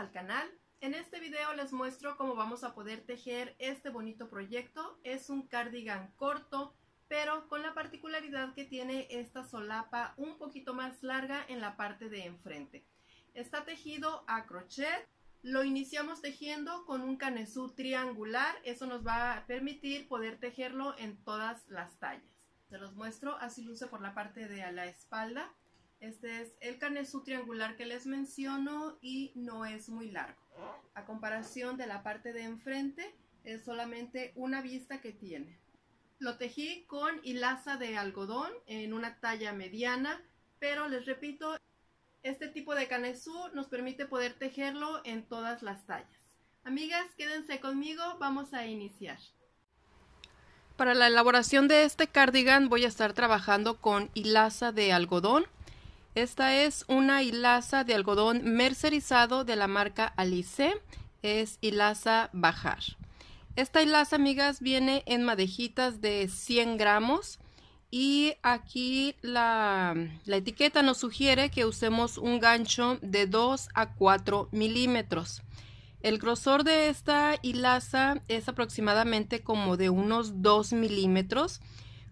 al canal. En este video les muestro cómo vamos a poder tejer este bonito proyecto. Es un cardigan corto, pero con la particularidad que tiene esta solapa un poquito más larga en la parte de enfrente. Está tejido a crochet. Lo iniciamos tejiendo con un canesú triangular. Eso nos va a permitir poder tejerlo en todas las tallas. Se los muestro, así luce por la parte de a la espalda. Este es el canesú triangular que les menciono y no es muy largo. A comparación de la parte de enfrente, es solamente una vista que tiene. Lo tejí con hilaza de algodón en una talla mediana, pero les repito, este tipo de canesú nos permite poder tejerlo en todas las tallas. Amigas, quédense conmigo, vamos a iniciar. Para la elaboración de este cardigan voy a estar trabajando con hilaza de algodón esta es una hilaza de algodón mercerizado de la marca Alice. Es hilaza bajar. Esta hilaza, amigas, viene en madejitas de 100 gramos. Y aquí la, la etiqueta nos sugiere que usemos un gancho de 2 a 4 milímetros. El grosor de esta hilaza es aproximadamente como de unos 2 milímetros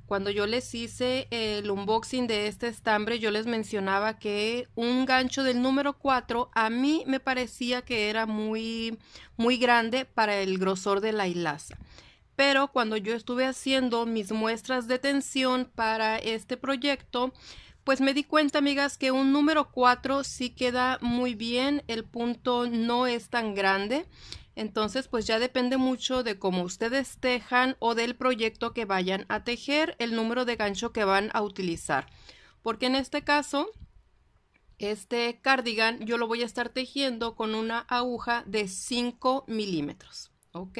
cuando yo les hice el unboxing de este estambre, yo les mencionaba que un gancho del número 4 a mí me parecía que era muy, muy grande para el grosor de la hilaza. Pero cuando yo estuve haciendo mis muestras de tensión para este proyecto, pues me di cuenta, amigas, que un número 4 sí queda muy bien, el punto no es tan grande. Entonces, pues ya depende mucho de cómo ustedes tejan o del proyecto que vayan a tejer, el número de gancho que van a utilizar. Porque en este caso, este cardigan yo lo voy a estar tejiendo con una aguja de 5 milímetros, ¿ok?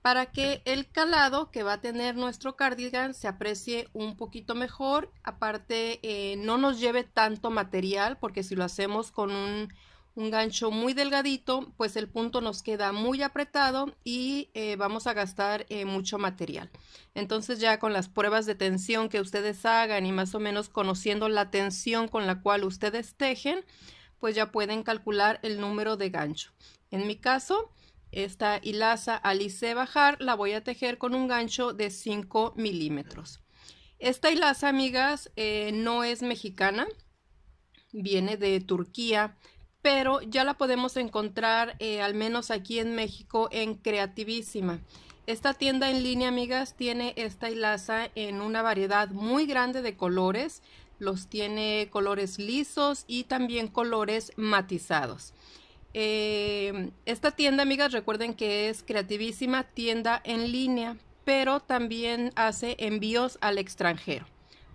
Para que el calado que va a tener nuestro cardigan se aprecie un poquito mejor, aparte eh, no nos lleve tanto material, porque si lo hacemos con un un gancho muy delgadito, pues el punto nos queda muy apretado y eh, vamos a gastar eh, mucho material. Entonces ya con las pruebas de tensión que ustedes hagan y más o menos conociendo la tensión con la cual ustedes tejen, pues ya pueden calcular el número de gancho. En mi caso, esta hilaza Alice Bajar la voy a tejer con un gancho de 5 milímetros. Esta hilaza, amigas, eh, no es mexicana, viene de Turquía, pero ya la podemos encontrar eh, al menos aquí en México en Creativísima. Esta tienda en línea, amigas, tiene esta hilaza en una variedad muy grande de colores. Los tiene colores lisos y también colores matizados. Eh, esta tienda, amigas, recuerden que es creativísima tienda en línea, pero también hace envíos al extranjero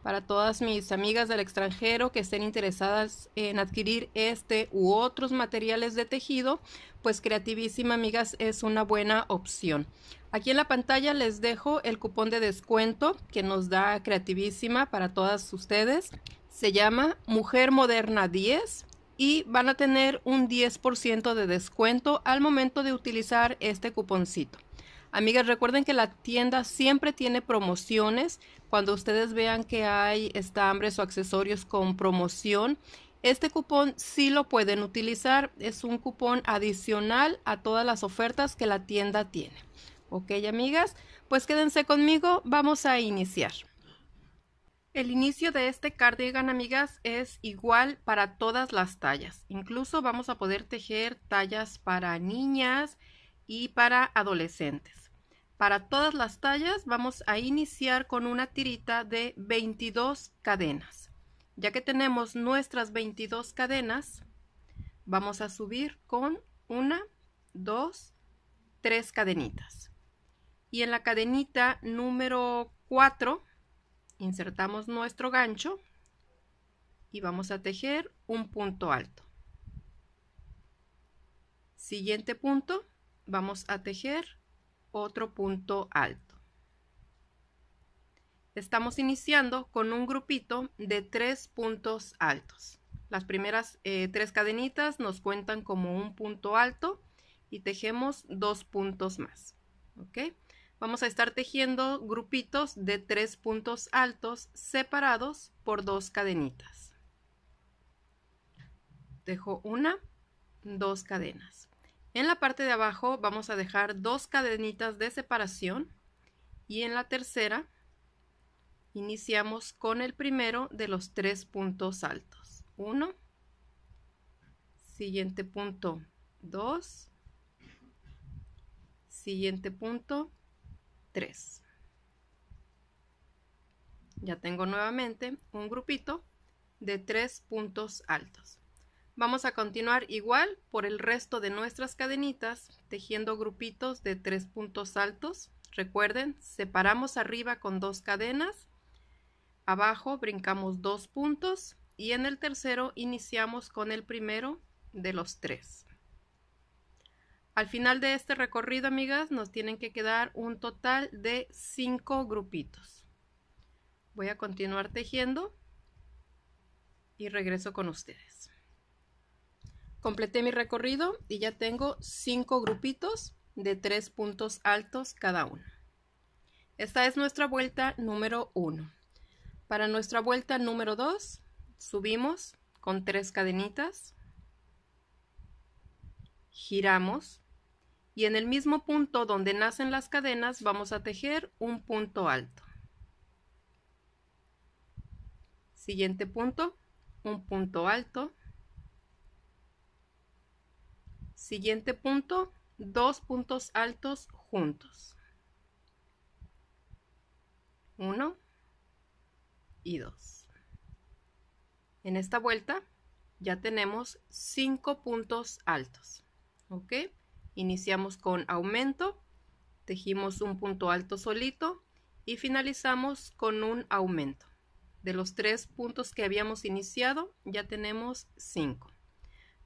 para todas mis amigas del extranjero que estén interesadas en adquirir este u otros materiales de tejido, pues Creativísima Amigas es una buena opción. Aquí en la pantalla les dejo el cupón de descuento que nos da Creativísima para todas ustedes. Se llama Mujer Moderna 10 y van a tener un 10% de descuento al momento de utilizar este cuponcito. Amigas, recuerden que la tienda siempre tiene promociones. Cuando ustedes vean que hay estambres o accesorios con promoción, este cupón sí lo pueden utilizar. Es un cupón adicional a todas las ofertas que la tienda tiene. Ok, amigas, pues quédense conmigo, vamos a iniciar. El inicio de este cardigan, amigas, es igual para todas las tallas. Incluso vamos a poder tejer tallas para niñas y para adolescentes. Para todas las tallas vamos a iniciar con una tirita de 22 cadenas. Ya que tenemos nuestras 22 cadenas, vamos a subir con una, dos, tres cadenitas. Y en la cadenita número 4 insertamos nuestro gancho y vamos a tejer un punto alto. Siguiente punto, vamos a tejer otro punto alto. Estamos iniciando con un grupito de tres puntos altos. Las primeras eh, tres cadenitas nos cuentan como un punto alto y tejemos dos puntos más. Vamos a estar tejiendo grupitos de tres puntos altos separados por dos cadenitas. Dejo una, dos cadenas. En la parte de abajo vamos a dejar dos cadenitas de separación y en la tercera iniciamos con el primero de los tres puntos altos. Uno, siguiente punto dos, siguiente punto tres. Ya tengo nuevamente un grupito de tres puntos altos. Vamos a continuar igual por el resto de nuestras cadenitas, tejiendo grupitos de tres puntos altos. Recuerden, separamos arriba con dos cadenas, abajo brincamos dos puntos y en el tercero iniciamos con el primero de los tres. Al final de este recorrido, amigas, nos tienen que quedar un total de cinco grupitos. Voy a continuar tejiendo y regreso con ustedes. Completé mi recorrido y ya tengo cinco grupitos de tres puntos altos cada uno. Esta es nuestra vuelta número 1. Para nuestra vuelta número 2 subimos con tres cadenitas, giramos y en el mismo punto donde nacen las cadenas vamos a tejer un punto alto. Siguiente punto, un punto alto, Siguiente punto, dos puntos altos juntos. Uno y dos. En esta vuelta ya tenemos cinco puntos altos. ¿Ok? Iniciamos con aumento, tejimos un punto alto solito y finalizamos con un aumento. De los tres puntos que habíamos iniciado, ya tenemos cinco.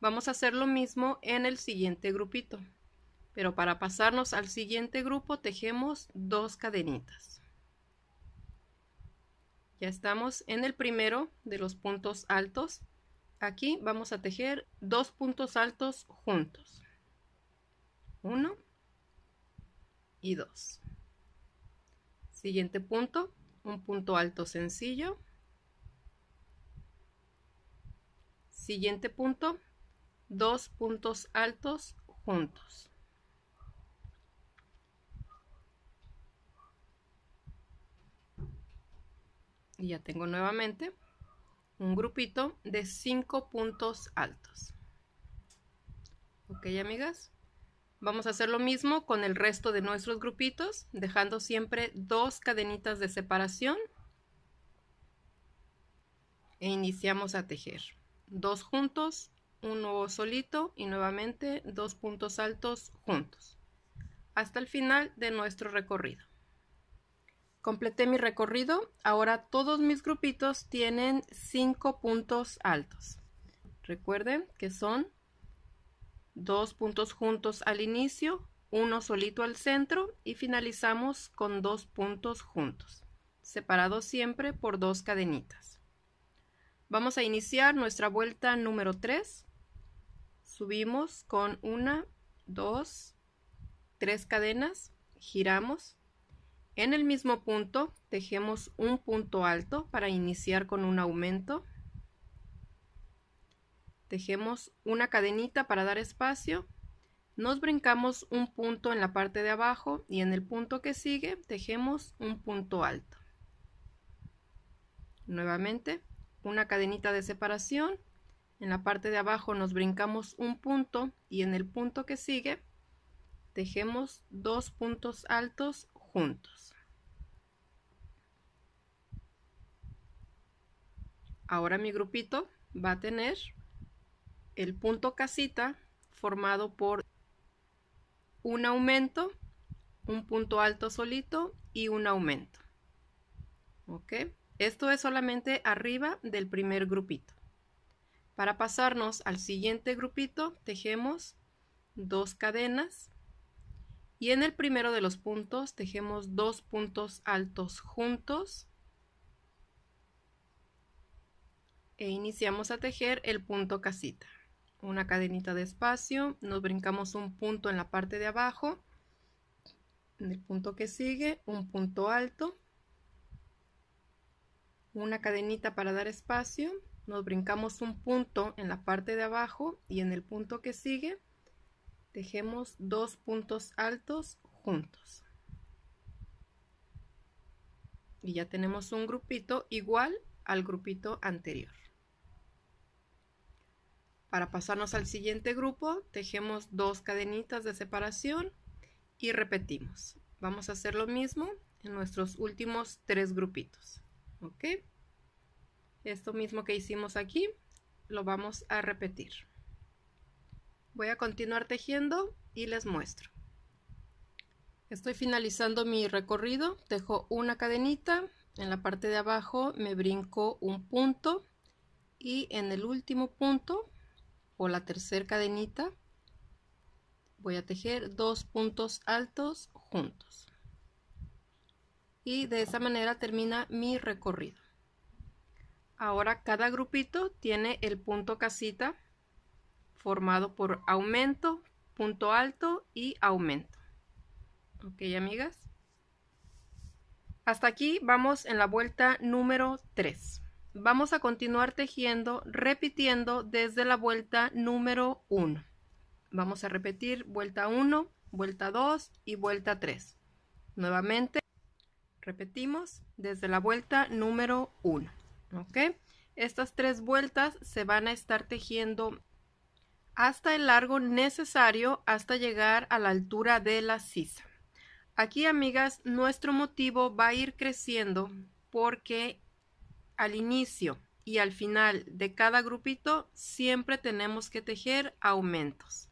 Vamos a hacer lo mismo en el siguiente grupito. Pero para pasarnos al siguiente grupo tejemos dos cadenitas. Ya estamos en el primero de los puntos altos. Aquí vamos a tejer dos puntos altos juntos. Uno y dos. Siguiente punto, un punto alto sencillo. Siguiente punto, dos puntos altos juntos. Y ya tengo nuevamente un grupito de cinco puntos altos. Ok, amigas. Vamos a hacer lo mismo con el resto de nuestros grupitos, dejando siempre dos cadenitas de separación. E iniciamos a tejer. Dos juntos, uno solito y nuevamente dos puntos altos juntos hasta el final de nuestro recorrido. Completé mi recorrido, ahora todos mis grupitos tienen cinco puntos altos. Recuerden que son dos puntos juntos al inicio, uno solito al centro y finalizamos con dos puntos juntos, separados siempre por dos cadenitas. Vamos a iniciar nuestra vuelta número 3 subimos con una, dos, tres cadenas, giramos. En el mismo punto tejemos un punto alto para iniciar con un aumento. Tejemos una cadenita para dar espacio. Nos brincamos un punto en la parte de abajo y en el punto que sigue tejemos un punto alto. Nuevamente, una cadenita de separación en la parte de abajo nos brincamos un punto y en el punto que sigue tejemos dos puntos altos juntos. Ahora mi grupito va a tener el punto casita formado por un aumento, un punto alto solito y un aumento. Esto es solamente arriba del primer grupito. Para pasarnos al siguiente grupito, tejemos dos cadenas y en el primero de los puntos tejemos dos puntos altos juntos e iniciamos a tejer el punto casita. Una cadenita de espacio, nos brincamos un punto en la parte de abajo, en el punto que sigue, un punto alto, una cadenita para dar espacio, nos brincamos un punto en la parte de abajo y en el punto que sigue tejemos dos puntos altos juntos y ya tenemos un grupito igual al grupito anterior para pasarnos al siguiente grupo tejemos dos cadenitas de separación y repetimos vamos a hacer lo mismo en nuestros últimos tres grupitos ok esto mismo que hicimos aquí lo vamos a repetir. Voy a continuar tejiendo y les muestro. Estoy finalizando mi recorrido, dejo una cadenita, en la parte de abajo me brinco un punto y en el último punto o la tercera cadenita voy a tejer dos puntos altos juntos. Y de esa manera termina mi recorrido. Ahora cada grupito tiene el punto casita formado por aumento, punto alto y aumento. Ok, amigas. Hasta aquí vamos en la vuelta número 3. Vamos a continuar tejiendo, repitiendo desde la vuelta número 1. Vamos a repetir vuelta 1, vuelta 2 y vuelta 3. Nuevamente, repetimos desde la vuelta número 1. ¿Ok? Estas tres vueltas se van a estar tejiendo hasta el largo necesario hasta llegar a la altura de la sisa. Aquí, amigas, nuestro motivo va a ir creciendo porque al inicio y al final de cada grupito siempre tenemos que tejer aumentos.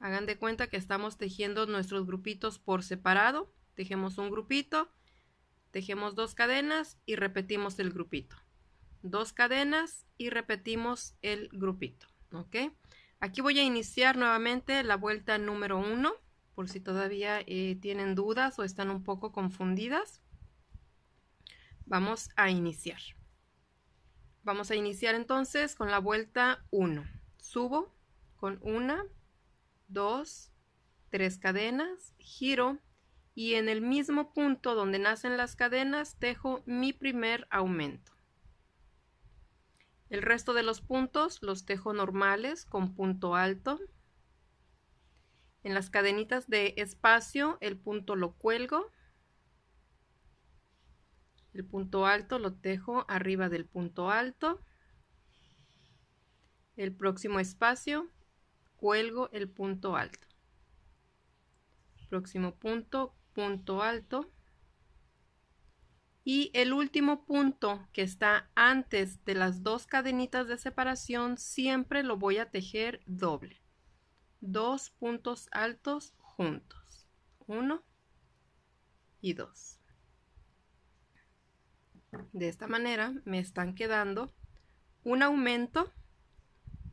Hagan de cuenta que estamos tejiendo nuestros grupitos por separado. Tejemos un grupito, tejemos dos cadenas y repetimos el grupito dos cadenas y repetimos el grupito, ¿ok? Aquí voy a iniciar nuevamente la vuelta número uno por si todavía eh, tienen dudas o están un poco confundidas. Vamos a iniciar. Vamos a iniciar entonces con la vuelta 1. Subo con una, dos, tres cadenas, giro y en el mismo punto donde nacen las cadenas tejo mi primer aumento. El resto de los puntos los tejo normales con punto alto. En las cadenitas de espacio el punto lo cuelgo. El punto alto lo tejo arriba del punto alto. El próximo espacio cuelgo el punto alto. Próximo punto, punto alto. Y el último punto que está antes de las dos cadenitas de separación, siempre lo voy a tejer doble. Dos puntos altos juntos. Uno y dos. De esta manera me están quedando un aumento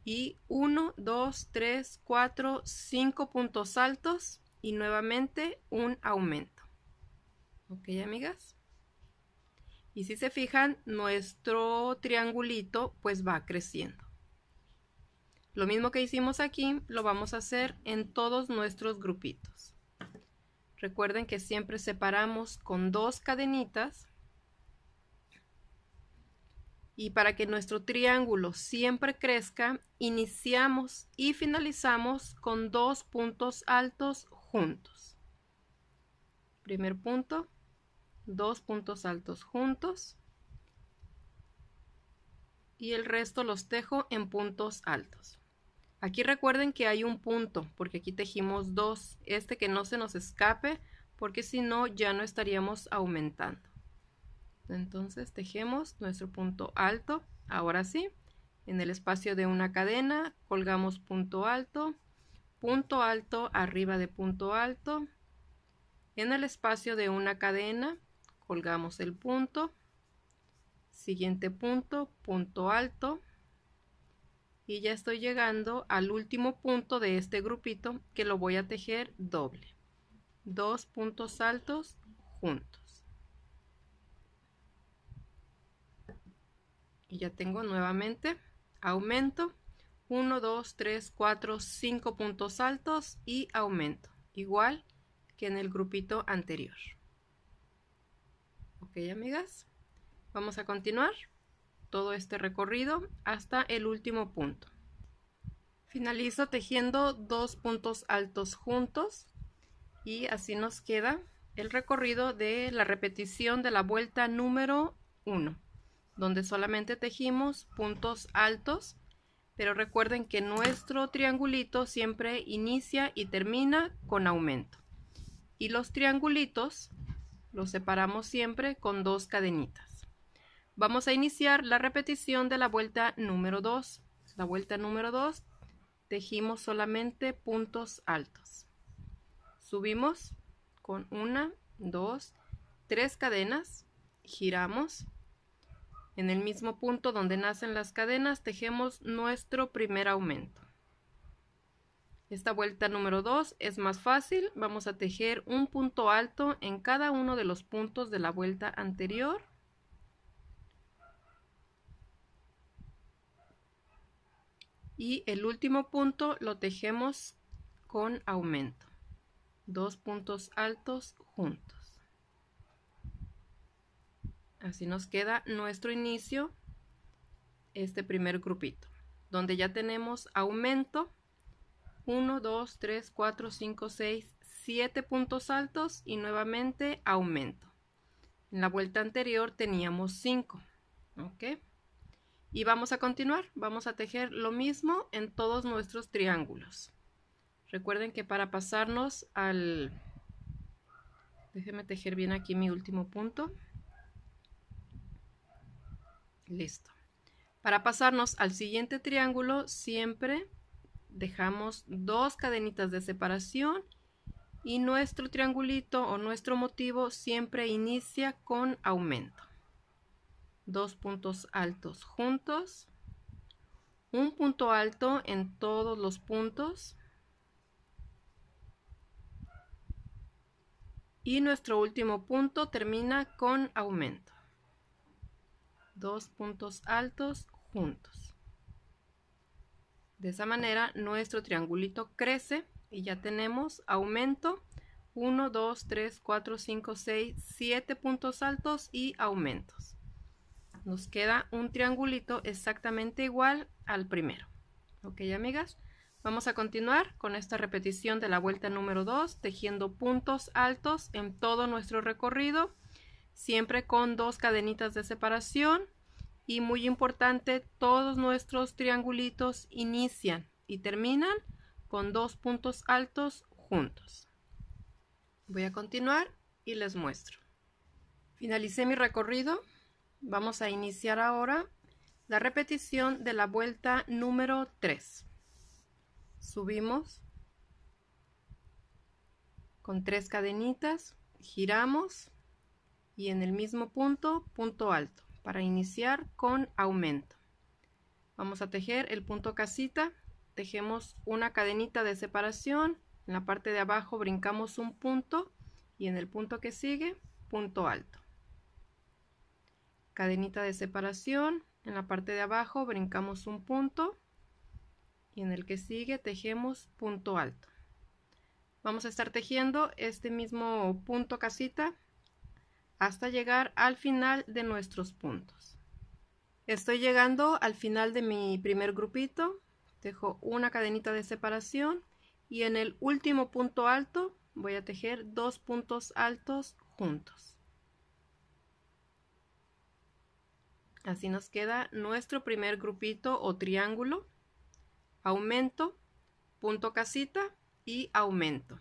y 1, 2, 3, 4, 5 puntos altos y nuevamente un aumento. ¿Ok, amigas? Y si se fijan, nuestro triangulito pues va creciendo. Lo mismo que hicimos aquí, lo vamos a hacer en todos nuestros grupitos. Recuerden que siempre separamos con dos cadenitas. Y para que nuestro triángulo siempre crezca, iniciamos y finalizamos con dos puntos altos juntos. Primer punto, dos puntos altos juntos y el resto los tejo en puntos altos. Aquí recuerden que hay un punto porque aquí tejimos dos, este que no se nos escape porque si no ya no estaríamos aumentando. Entonces tejemos nuestro punto alto, ahora sí, en el espacio de una cadena colgamos punto alto, punto alto arriba de punto alto, en el espacio de una cadena colgamos el punto siguiente punto punto alto y ya estoy llegando al último punto de este grupito que lo voy a tejer doble dos puntos altos juntos y ya tengo nuevamente aumento 1 2 3 4 5 puntos altos y aumento igual que en el grupito anterior Ok, amigas, vamos a continuar todo este recorrido hasta el último punto. Finalizo tejiendo dos puntos altos juntos y así nos queda el recorrido de la repetición de la vuelta número 1, donde solamente tejimos puntos altos, pero recuerden que nuestro triangulito siempre inicia y termina con aumento. Y los triangulitos lo separamos siempre con dos cadenitas. Vamos a iniciar la repetición de la vuelta número 2. La vuelta número 2 tejimos solamente puntos altos. Subimos con una, dos, tres cadenas, giramos. En el mismo punto donde nacen las cadenas tejemos nuestro primer aumento. Esta vuelta número 2 es más fácil, vamos a tejer un punto alto en cada uno de los puntos de la vuelta anterior. Y el último punto lo tejemos con aumento. Dos puntos altos juntos. Así nos queda nuestro inicio, este primer grupito, donde ya tenemos aumento 1, 2, 3, 4, 5, 6, 7 puntos altos y nuevamente aumento. En la vuelta anterior teníamos 5. ¿Ok? Y vamos a continuar. Vamos a tejer lo mismo en todos nuestros triángulos. Recuerden que para pasarnos al... Déjenme tejer bien aquí mi último punto. Listo. Para pasarnos al siguiente triángulo, siempre dejamos dos cadenitas de separación y nuestro triangulito o nuestro motivo siempre inicia con aumento. Dos puntos altos juntos, un punto alto en todos los puntos y nuestro último punto termina con aumento. Dos puntos altos juntos. De esa manera nuestro triangulito crece y ya tenemos aumento 1, 2, 3, 4, 5, 6, 7 puntos altos y aumentos. Nos queda un triangulito exactamente igual al primero. Ok, amigas, vamos a continuar con esta repetición de la vuelta número 2, tejiendo puntos altos en todo nuestro recorrido, siempre con dos cadenitas de separación y muy importante, todos nuestros triangulitos inician y terminan con dos puntos altos juntos. Voy a continuar y les muestro. Finalicé mi recorrido. Vamos a iniciar ahora la repetición de la vuelta número 3. Subimos con tres cadenitas, giramos y en el mismo punto, punto alto para iniciar con aumento. Vamos a tejer el punto casita, tejemos una cadenita de separación, en la parte de abajo brincamos un punto y en el punto que sigue, punto alto. Cadenita de separación, en la parte de abajo brincamos un punto y en el que sigue tejemos punto alto. Vamos a estar tejiendo este mismo punto casita hasta llegar al final de nuestros puntos. Estoy llegando al final de mi primer grupito, dejo una cadenita de separación y en el último punto alto voy a tejer dos puntos altos juntos. Así nos queda nuestro primer grupito o triángulo, aumento, punto casita y aumento.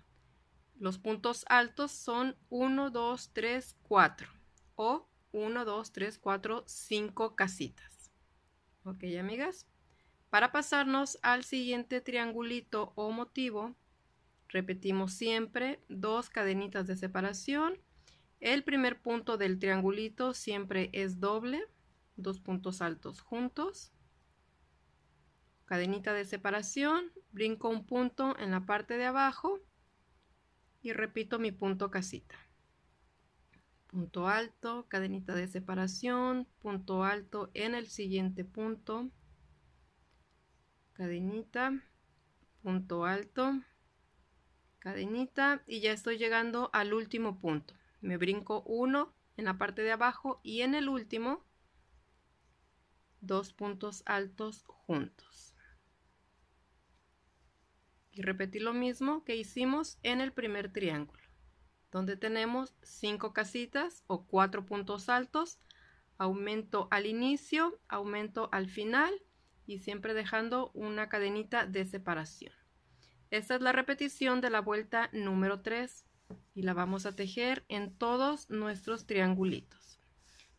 Los puntos altos son 1, 2, 3, 4 o 1, 2, 3, 4, 5 casitas. Ok, amigas. Para pasarnos al siguiente triangulito o motivo, repetimos siempre dos cadenitas de separación. El primer punto del triangulito siempre es doble, dos puntos altos juntos. Cadenita de separación, brinco un punto en la parte de abajo y repito mi punto casita. Punto alto, cadenita de separación, punto alto en el siguiente punto, cadenita, punto alto, cadenita y ya estoy llegando al último punto. Me brinco uno en la parte de abajo y en el último dos puntos altos juntos y repetir lo mismo que hicimos en el primer triángulo, donde tenemos cinco casitas o cuatro puntos altos, aumento al inicio, aumento al final y siempre dejando una cadenita de separación. Esta es la repetición de la vuelta número 3 y la vamos a tejer en todos nuestros triangulitos.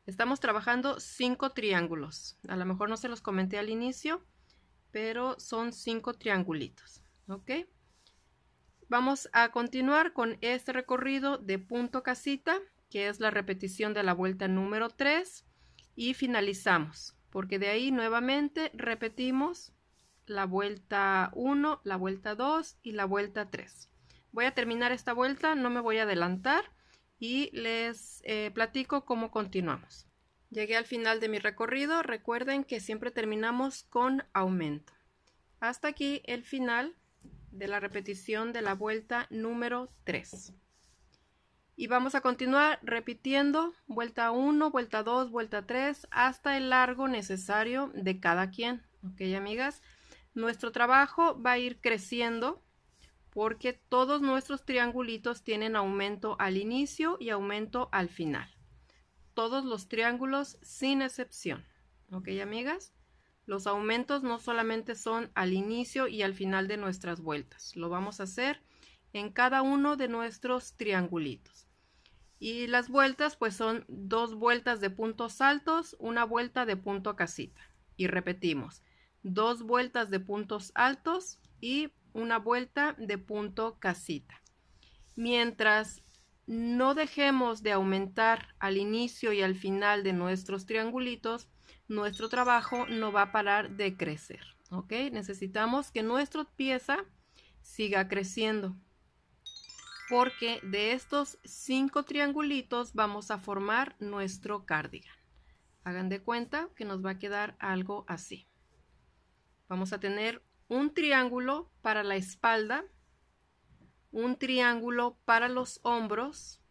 Estamos trabajando cinco triángulos, a lo mejor no se los comenté al inicio, pero son cinco triangulitos. ¿Ok? Vamos a continuar con este recorrido de punto casita, que es la repetición de la vuelta número 3 y finalizamos, porque de ahí nuevamente repetimos la vuelta 1, la vuelta 2 y la vuelta 3. Voy a terminar esta vuelta, no me voy a adelantar y les eh, platico cómo continuamos. Llegué al final de mi recorrido, recuerden que siempre terminamos con aumento. Hasta aquí el final de la repetición de la vuelta número 3. Y vamos a continuar repitiendo vuelta 1, vuelta 2, vuelta 3 hasta el largo necesario de cada quien. Ok, amigas. Nuestro trabajo va a ir creciendo porque todos nuestros triangulitos tienen aumento al inicio y aumento al final. Todos los triángulos sin excepción. ¿Ok, amigas? Los aumentos no solamente son al inicio y al final de nuestras vueltas, lo vamos a hacer en cada uno de nuestros triangulitos. Y las vueltas pues son dos vueltas de puntos altos, una vuelta de punto casita. Y repetimos, dos vueltas de puntos altos y una vuelta de punto casita. Mientras no dejemos de aumentar al inicio y al final de nuestros triangulitos, nuestro trabajo no va a parar de crecer. ¿Ok? Necesitamos que nuestra pieza siga creciendo. Porque de estos cinco triangulitos vamos a formar nuestro cardigan. Hagan de cuenta que nos va a quedar algo así. Vamos a tener un triángulo para la espalda, un triángulo para los hombros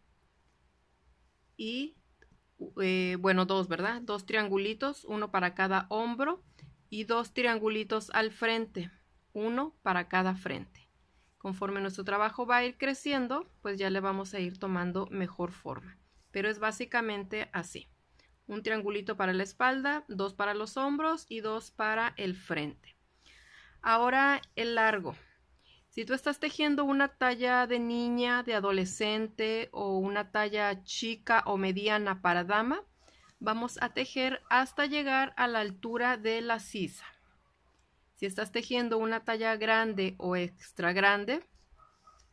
y eh, bueno, dos, ¿verdad? Dos triangulitos, uno para cada hombro y dos triangulitos al frente, uno para cada frente. Conforme nuestro trabajo va a ir creciendo, pues ya le vamos a ir tomando mejor forma. Pero es básicamente así. Un triangulito para la espalda, dos para los hombros y dos para el frente. Ahora el largo. Si tú estás tejiendo una talla de niña, de adolescente o una talla chica o mediana para dama, vamos a tejer hasta llegar a la altura de la sisa. Si estás tejiendo una talla grande o extra grande,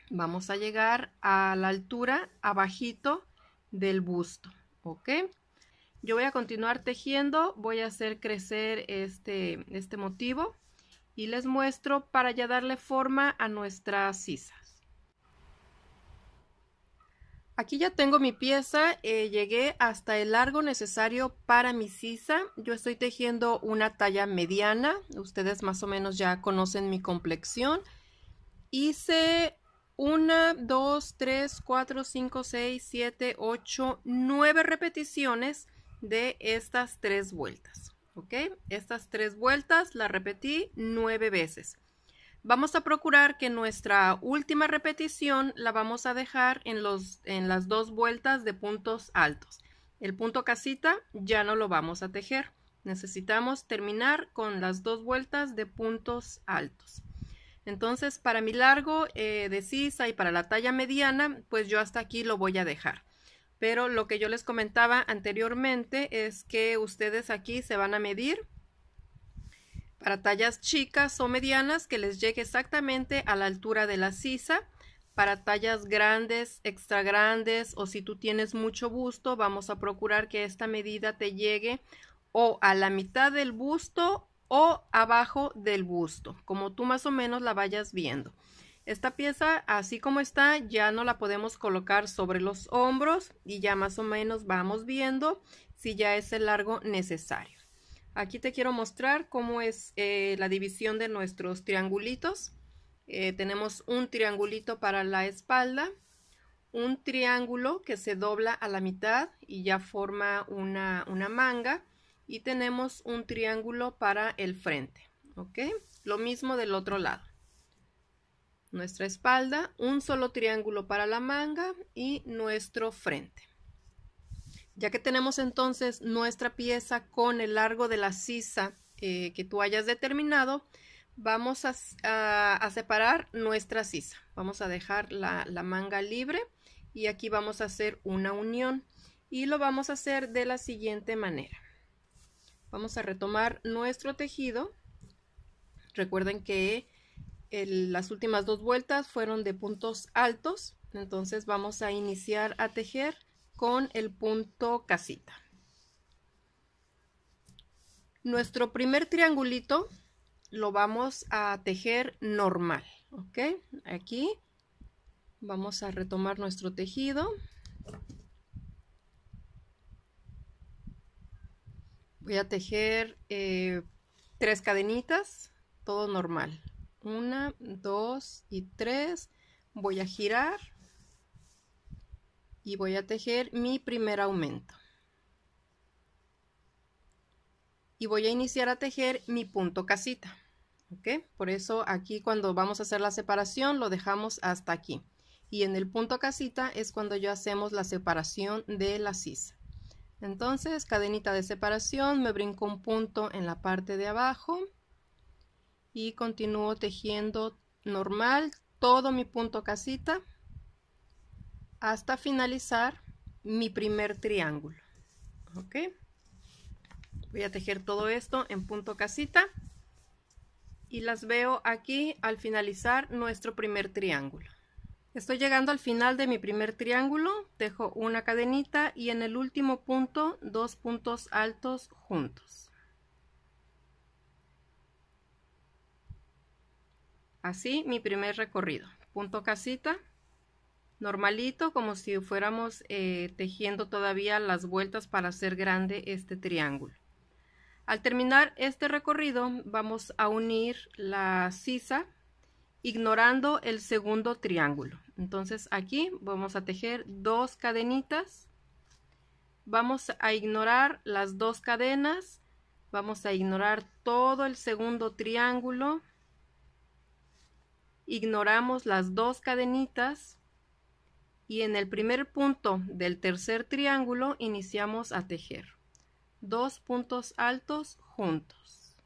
vamos a llegar a la altura abajito del busto, ¿ok? Yo voy a continuar tejiendo, voy a hacer crecer este, este motivo y les muestro para ya darle forma a nuestras sisas. Aquí ya tengo mi pieza, eh, llegué hasta el largo necesario para mi sisa. Yo estoy tejiendo una talla mediana, ustedes más o menos ya conocen mi complexión. Hice 1, 2, 3, 4, 5, 6, 7, 8, 9 repeticiones de estas tres vueltas. ¿ok? Estas tres vueltas las repetí nueve veces. Vamos a procurar que nuestra última repetición la vamos a dejar en, los, en las dos vueltas de puntos altos. El punto casita ya no lo vamos a tejer. Necesitamos terminar con las dos vueltas de puntos altos. Entonces, para mi largo eh, de sisa y para la talla mediana, pues yo hasta aquí lo voy a dejar. Pero lo que yo les comentaba anteriormente es que ustedes aquí se van a medir para tallas chicas o medianas que les llegue exactamente a la altura de la sisa. Para tallas grandes, extra grandes o si tú tienes mucho busto, vamos a procurar que esta medida te llegue o a la mitad del busto o abajo del busto, como tú más o menos la vayas viendo. Esta pieza, así como está, ya no la podemos colocar sobre los hombros y ya más o menos vamos viendo si ya es el largo necesario. Aquí te quiero mostrar cómo es eh, la división de nuestros triangulitos. Eh, tenemos un triangulito para la espalda, un triángulo que se dobla a la mitad y ya forma una, una manga y tenemos un triángulo para el frente, ¿ok? Lo mismo del otro lado nuestra espalda, un solo triángulo para la manga y nuestro frente. Ya que tenemos entonces nuestra pieza con el largo de la sisa eh, que tú hayas determinado, vamos a, separar nuestra sisa. Vamos a dejar la, la manga libre y aquí vamos a hacer una unión y lo vamos a hacer de la siguiente manera. Vamos a retomar nuestro tejido. Recuerden que las últimas dos vueltas fueron de puntos altos, entonces vamos a iniciar a tejer con el punto casita. Nuestro primer triangulito lo vamos a tejer normal, ¿ok? Aquí vamos a retomar nuestro tejido. Voy a tejer eh, tres cadenitas, todo normal, una, dos y tres. Voy a girar y voy a tejer mi primer aumento. Y voy a iniciar a tejer mi punto casita. ¿ok? Por eso aquí cuando vamos a hacer la separación lo dejamos hasta aquí. Y en el punto casita es cuando ya hacemos la separación de la sisa. Entonces, cadenita de separación, me brinco un punto en la parte de abajo y continúo tejiendo normal todo mi punto casita hasta finalizar mi primer triángulo ok voy a tejer todo esto en punto casita y las veo aquí al finalizar nuestro primer triángulo estoy llegando al final de mi primer triángulo dejo una cadenita y en el último punto dos puntos altos juntos Así mi primer recorrido. Punto casita, normalito como si fuéramos eh, tejiendo todavía las vueltas para hacer grande este triángulo. Al terminar este recorrido vamos a unir la sisa ignorando el segundo triángulo. Entonces aquí vamos a tejer dos cadenitas. Vamos a ignorar las dos cadenas. Vamos a ignorar todo el segundo triángulo ignoramos las dos cadenitas y en el primer punto del tercer triángulo iniciamos a tejer. Dos puntos altos juntos.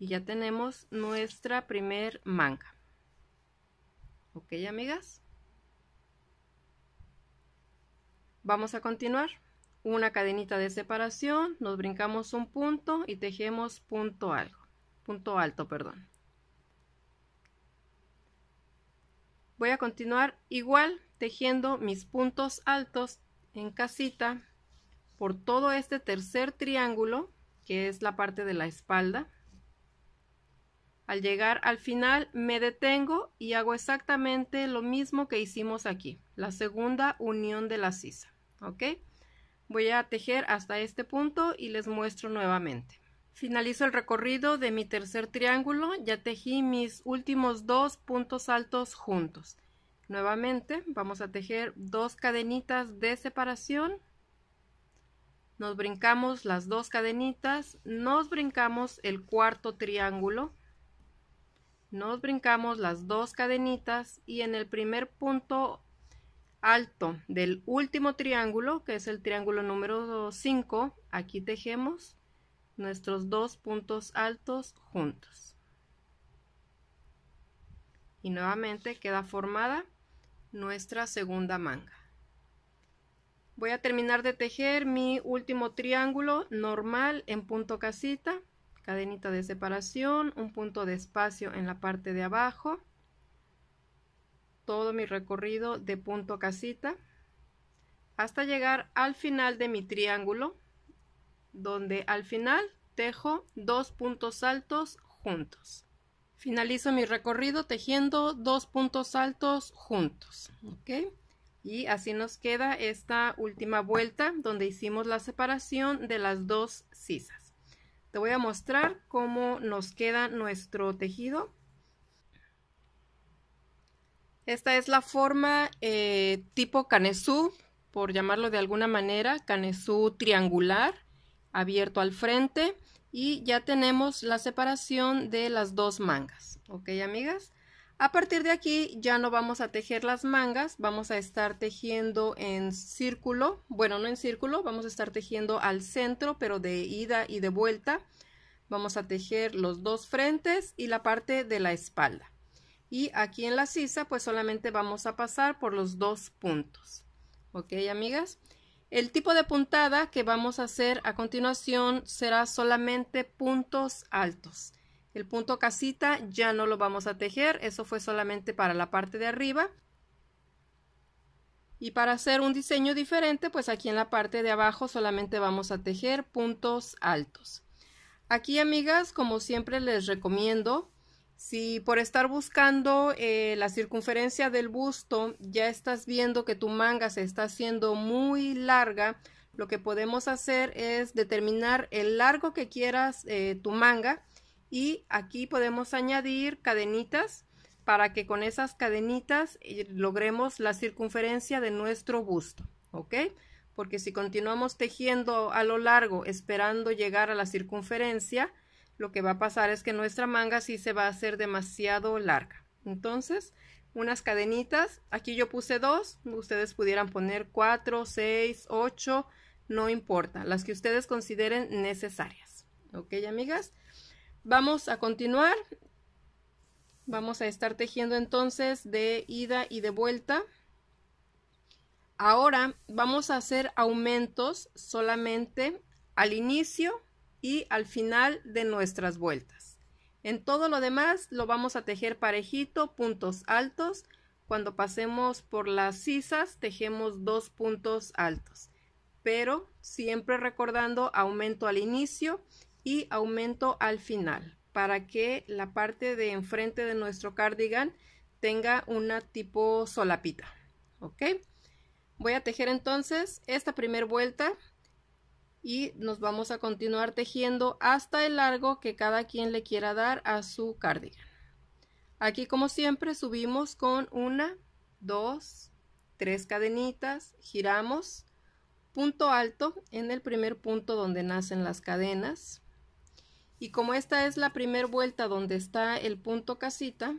Y ya tenemos nuestra primer manga. ¿Ok, amigas? Vamos a continuar. Una cadenita de separación, nos brincamos un punto y tejemos punto alto punto alto, perdón. Voy a continuar igual tejiendo mis puntos altos en casita por todo este tercer triángulo que es la parte de la espalda. Al llegar al final me detengo y hago exactamente lo mismo que hicimos aquí, la segunda unión de la sisa, ¿ok? Voy a tejer hasta este punto y les muestro nuevamente. Finalizo el recorrido de mi tercer triángulo, ya tejí mis últimos dos puntos altos juntos. Nuevamente vamos a tejer dos cadenitas de separación, nos brincamos las dos cadenitas, nos brincamos el cuarto triángulo, nos brincamos las dos cadenitas y en el primer punto alto del último triángulo, que es el triángulo número 5, aquí tejemos nuestros dos puntos altos juntos. Y nuevamente queda formada nuestra segunda manga. Voy a terminar de tejer mi último triángulo normal en punto casita, cadenita de separación, un punto de espacio en la parte de abajo, todo mi recorrido de punto casita, hasta llegar al final de mi triángulo donde al final tejo dos puntos altos juntos. Finalizo mi recorrido tejiendo dos puntos altos juntos, Y así nos queda esta última vuelta donde hicimos la separación de las dos sisas. Te voy a mostrar cómo nos queda nuestro tejido. Esta es la forma eh, tipo canesú, por llamarlo de alguna manera, canesú triangular abierto al frente y ya tenemos la separación de las dos mangas. ¿Ok, amigas? A partir de aquí ya no vamos a tejer las mangas, vamos a estar tejiendo en círculo, bueno, no en círculo, vamos a estar tejiendo al centro, pero de ida y de vuelta. Vamos a tejer los dos frentes y la parte de la espalda. Y aquí en la sisa, pues solamente vamos a pasar por los dos puntos. ¿Ok, amigas? El tipo de puntada que vamos a hacer a continuación será solamente puntos altos. El punto casita ya no lo vamos a tejer, eso fue solamente para la parte de arriba. Y para hacer un diseño diferente, pues aquí en la parte de abajo solamente vamos a tejer puntos altos. Aquí, amigas, como siempre les recomiendo si por estar buscando eh, la circunferencia del busto ya estás viendo que tu manga se está haciendo muy larga, lo que podemos hacer es determinar el largo que quieras eh, tu manga y aquí podemos añadir cadenitas para que con esas cadenitas eh, logremos la circunferencia de nuestro busto, ¿ok? Porque si continuamos tejiendo a lo largo esperando llegar a la circunferencia, lo que va a pasar es que nuestra manga sí se va a hacer demasiado larga. Entonces, unas cadenitas, aquí yo puse dos, ustedes pudieran poner cuatro, seis, ocho, no importa, las que ustedes consideren necesarias. Ok, amigas, vamos a continuar. Vamos a estar tejiendo entonces de ida y de vuelta. Ahora vamos a hacer aumentos solamente al inicio y al final de nuestras vueltas. En todo lo demás lo vamos a tejer parejito, puntos altos. Cuando pasemos por las sisas tejemos dos puntos altos, pero siempre recordando aumento al inicio y aumento al final para que la parte de enfrente de nuestro cardigan tenga una tipo solapita. ¿Ok? Voy a tejer entonces esta primera vuelta y nos vamos a continuar tejiendo hasta el largo que cada quien le quiera dar a su cardigan. Aquí como siempre subimos con una, dos, tres cadenitas, giramos, punto alto en el primer punto donde nacen las cadenas. Y como esta es la primera vuelta donde está el punto casita,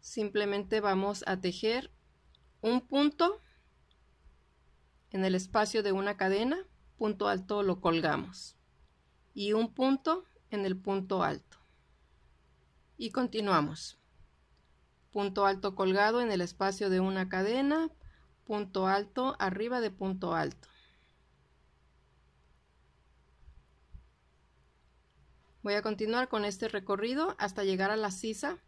simplemente vamos a tejer un punto en el espacio de una cadena, punto alto lo colgamos y un punto en el punto alto. Y continuamos. Punto alto colgado en el espacio de una cadena, punto alto arriba de punto alto. Voy a continuar con este recorrido hasta llegar a la sisa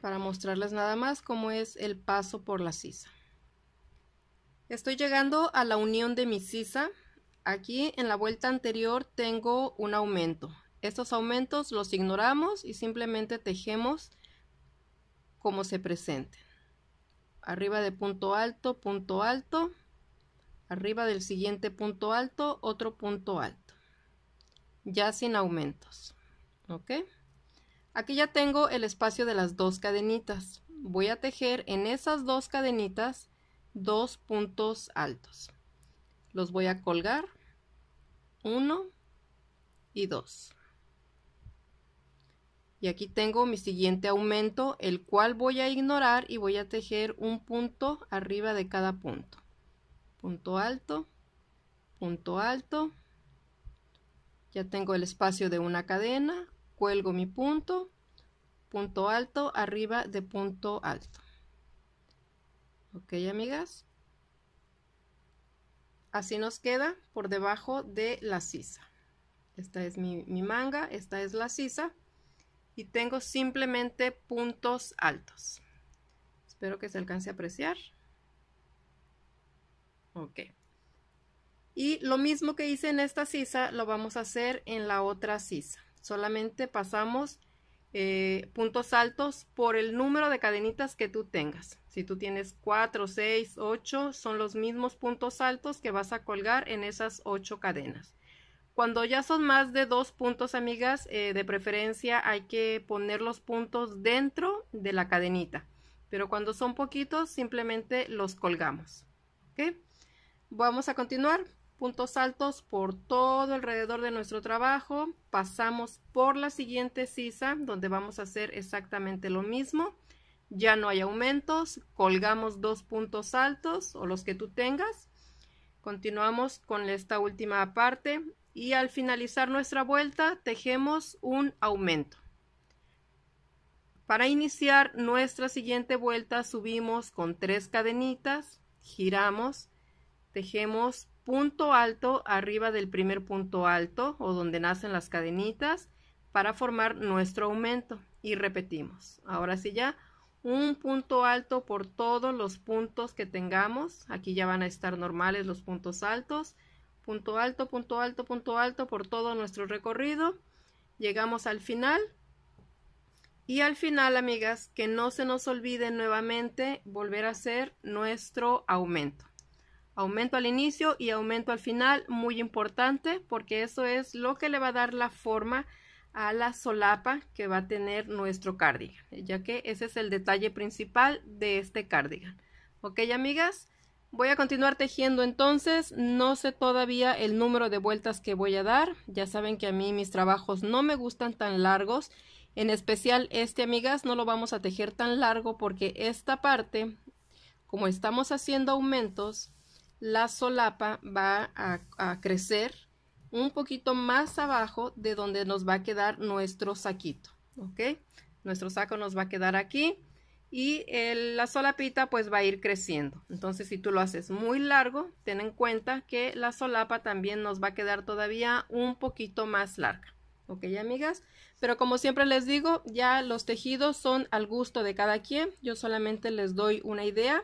para mostrarles nada más cómo es el paso por la sisa. Estoy llegando a la unión de mi sisa. Aquí en la vuelta anterior tengo un aumento. Estos aumentos los ignoramos y simplemente tejemos como se presenten. Arriba de punto alto, punto alto. Arriba del siguiente punto alto, otro punto alto. Ya sin aumentos. ¿Ok? Aquí ya tengo el espacio de las dos cadenitas. Voy a tejer en esas dos cadenitas dos puntos altos. Los voy a colgar. Uno y dos. Y aquí tengo mi siguiente aumento, el cual voy a ignorar y voy a tejer un punto arriba de cada punto. Punto alto, punto alto. Ya tengo el espacio de una cadena, cuelgo mi punto, punto alto arriba de punto alto. Ok, amigas. Así nos queda por debajo de la sisa. Esta es mi, manga, esta es la sisa. Y tengo simplemente puntos altos. Espero que se alcance a apreciar. Ok. Y lo mismo que hice en esta sisa, lo vamos a hacer en la otra sisa. Solamente pasamos eh, puntos altos por el número de cadenitas que tú tengas. Si tú tienes 4, 6, 8, son los mismos puntos altos que vas a colgar en esas 8 cadenas. Cuando ya son más de dos puntos, amigas, eh, de preferencia hay que poner los puntos dentro de la cadenita. Pero cuando son poquitos, simplemente los colgamos. Vamos a continuar puntos altos por todo alrededor de nuestro trabajo, pasamos por la siguiente sisa donde vamos a hacer exactamente lo mismo, ya no hay aumentos, colgamos dos puntos altos o los que tú tengas, continuamos con esta última parte y al finalizar nuestra vuelta tejemos un aumento. Para iniciar nuestra siguiente vuelta subimos con tres cadenitas, giramos, tejemos punto alto arriba del primer punto alto o donde nacen las cadenitas para formar nuestro aumento y repetimos. Ahora sí ya un punto alto por todos los puntos que tengamos. Aquí ya van a estar normales los puntos altos. Punto alto, punto alto, punto alto por todo nuestro recorrido. Llegamos al final. Y al final, amigas, que no se nos olvide nuevamente volver a hacer nuestro aumento. Aumento al inicio y aumento al final, muy importante porque eso es lo que le va a dar la forma a la solapa que va a tener nuestro cardigan, ya que ese es el detalle principal de este cardigan. Ok, amigas, voy a continuar tejiendo entonces, no sé todavía el número de vueltas que voy a dar, ya saben que a mí mis trabajos no me gustan tan largos, en especial este, amigas, no lo vamos a tejer tan largo porque esta parte, como estamos haciendo aumentos, la solapa va a, crecer un poquito más abajo de donde nos va a quedar nuestro saquito, ¿ok? Nuestro saco nos va a quedar aquí y la solapita pues va a ir creciendo. Entonces si tú lo haces muy largo, ten en cuenta que la solapa también nos va a quedar todavía un poquito más larga. Ok, amigas, pero como siempre les digo, ya los tejidos son al gusto de cada quien. Yo solamente les doy una idea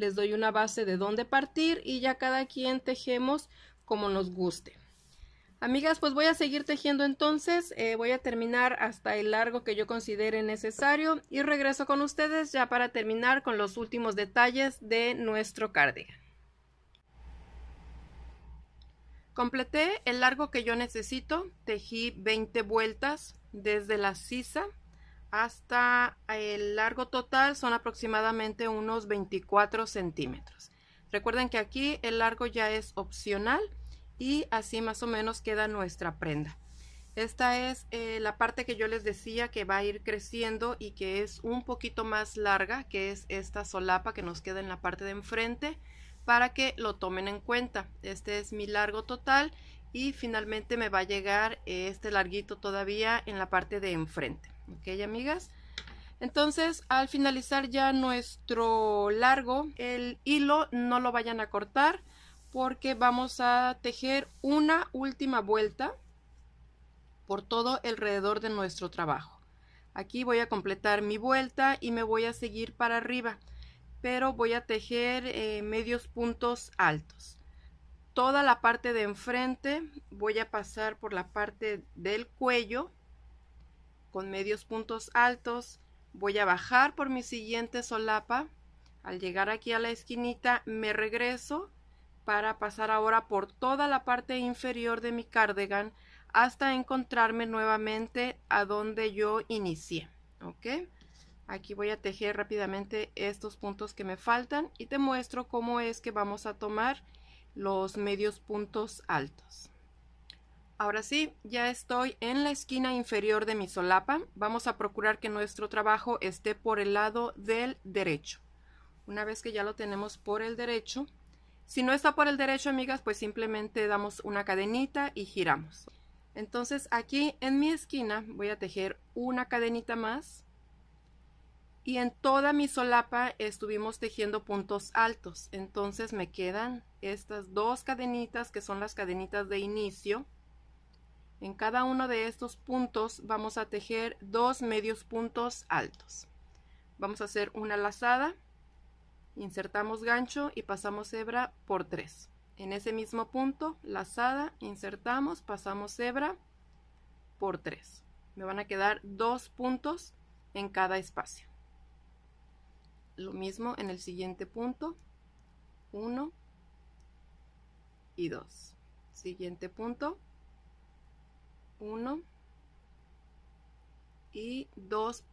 les doy una base de dónde partir y ya cada quien tejemos como nos guste. Amigas, pues voy a seguir tejiendo entonces, eh, voy a terminar hasta el largo que yo considere necesario y regreso con ustedes ya para terminar con los últimos detalles de nuestro cardigan. Completé el largo que yo necesito, tejí 20 vueltas desde la sisa hasta el largo total son aproximadamente unos 24 centímetros. Recuerden que aquí el largo ya es opcional y así más o menos queda nuestra prenda. Esta es eh, la parte que yo les decía que va a ir creciendo y que es un poquito más larga, que es esta solapa que nos queda en la parte de enfrente, para que lo tomen en cuenta. Este es mi largo total y finalmente me va a llegar este larguito todavía en la parte de enfrente. Ok, amigas. Entonces, al finalizar ya nuestro largo, el hilo no lo vayan a cortar porque vamos a tejer una última vuelta por todo alrededor de nuestro trabajo. Aquí voy a completar mi vuelta y me voy a seguir para arriba, pero voy a tejer eh, medios puntos altos. Toda la parte de enfrente voy a pasar por la parte del cuello con medios puntos altos, voy a bajar por mi siguiente solapa, al llegar aquí a la esquinita me regreso para pasar ahora por toda la parte inferior de mi cardigan hasta encontrarme nuevamente a donde yo inicié, ¿ok? Aquí voy a tejer rápidamente estos puntos que me faltan y te muestro cómo es que vamos a tomar los medios puntos altos. Ahora sí, ya estoy en la esquina inferior de mi solapa. Vamos a procurar que nuestro trabajo esté por el lado del derecho. Una vez que ya lo tenemos por el derecho, si no está por el derecho, amigas, pues simplemente damos una cadenita y giramos. Entonces aquí en mi esquina voy a tejer una cadenita más y en toda mi solapa estuvimos tejiendo puntos altos. Entonces me quedan estas dos cadenitas que son las cadenitas de inicio en cada uno de estos puntos vamos a tejer dos medios puntos altos. Vamos a hacer una lazada, insertamos gancho y pasamos hebra por tres En ese mismo punto, lazada, insertamos, pasamos hebra por tres Me van a quedar dos puntos en cada espacio. Lo mismo en el siguiente punto, 1 y 2. Siguiente punto, 1 y 2.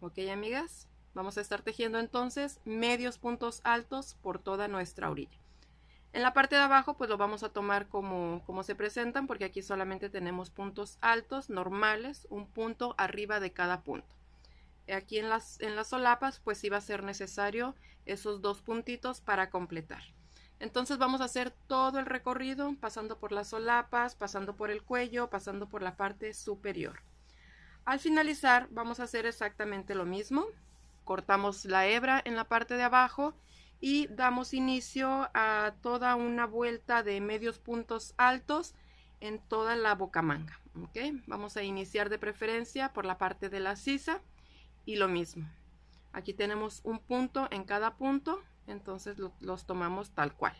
Ok, amigas, vamos a estar tejiendo entonces medios puntos altos por toda nuestra orilla. En la parte de abajo pues lo vamos a tomar como, como se presentan porque aquí solamente tenemos puntos altos normales, un punto arriba de cada punto. Aquí en las, en las solapas pues iba va a ser necesario esos dos puntitos para completar. Entonces vamos a hacer todo el recorrido pasando por las solapas, pasando por el cuello, pasando por la parte superior. Al finalizar vamos a hacer exactamente lo mismo. Cortamos la hebra en la parte de abajo y damos inicio a toda una vuelta de medios puntos altos en toda la bocamanga. ¿okay? Vamos a iniciar de preferencia por la parte de la sisa y lo mismo. Aquí tenemos un punto en cada punto entonces los tomamos tal cual.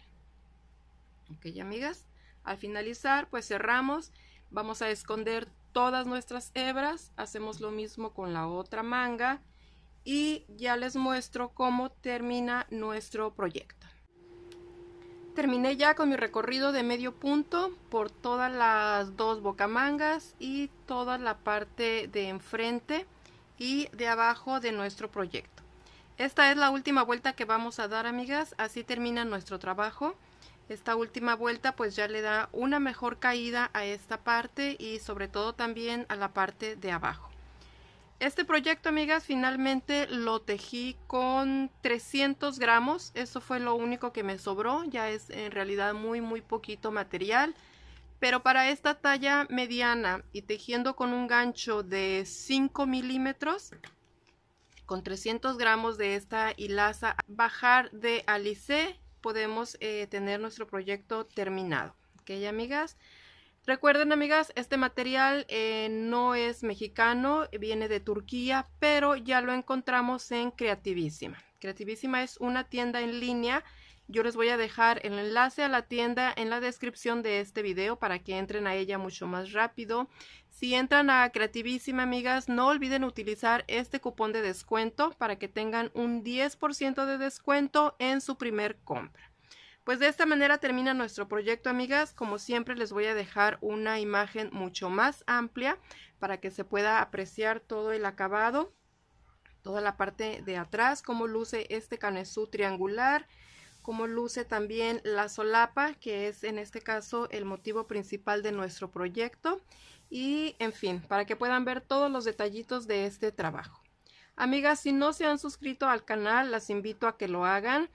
Ok, amigas, al finalizar, pues cerramos, vamos a esconder todas nuestras hebras, hacemos lo mismo con la otra manga y ya les muestro cómo termina nuestro proyecto. Terminé ya con mi recorrido de medio punto por todas las dos bocamangas y toda la parte de enfrente y de abajo de nuestro proyecto. Esta es la última vuelta que vamos a dar, amigas. Así termina nuestro trabajo. Esta última vuelta pues ya le da una mejor caída a esta parte y sobre todo también a la parte de abajo. Este proyecto, amigas, finalmente lo tejí con 300 gramos. Eso fue lo único que me sobró. Ya es en realidad muy, muy poquito material. Pero para esta talla mediana y tejiendo con un gancho de 5 milímetros, con 300 gramos de esta hilaza bajar de alice podemos eh, tener nuestro proyecto terminado. Ok, amigas. Recuerden, amigas, este material eh, no es mexicano, viene de Turquía, pero ya lo encontramos en Creativísima. Creativísima es una tienda en línea. Yo les voy a dejar el enlace a la tienda en la descripción de este video para que entren a ella mucho más rápido. Si entran a Creativísima, amigas, no olviden utilizar este cupón de descuento para que tengan un 10% de descuento en su primer compra. Pues de esta manera termina nuestro proyecto, amigas. Como siempre, les voy a dejar una imagen mucho más amplia para que se pueda apreciar todo el acabado, toda la parte de atrás, cómo luce este canesú triangular, cómo luce también la solapa, que es en este caso el motivo principal de nuestro proyecto y en fin, para que puedan ver todos los detallitos de este trabajo. Amigas, si no se han suscrito al canal, las invito a que lo hagan.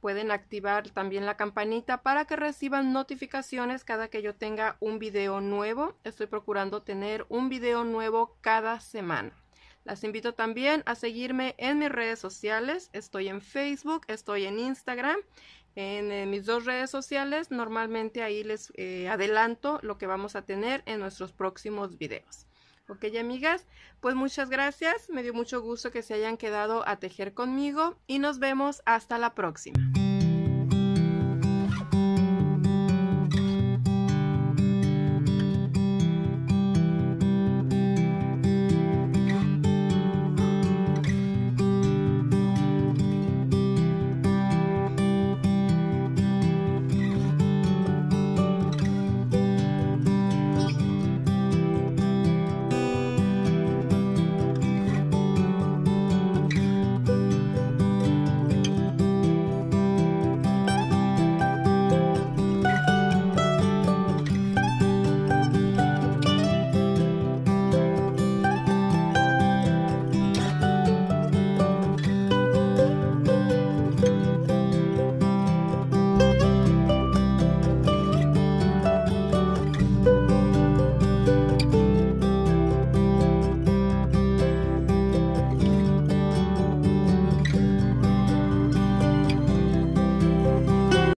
Pueden activar también la campanita para que reciban notificaciones cada que yo tenga un video nuevo. Estoy procurando tener un video nuevo cada semana. Las invito también a seguirme en mis redes sociales. Estoy en Facebook, estoy en Instagram en, eh, mis dos redes sociales. Normalmente ahí les eh, adelanto lo que vamos a tener en nuestros próximos videos. Ok, amigas, pues muchas gracias. Me dio mucho gusto que se hayan quedado a tejer conmigo y nos vemos hasta la próxima.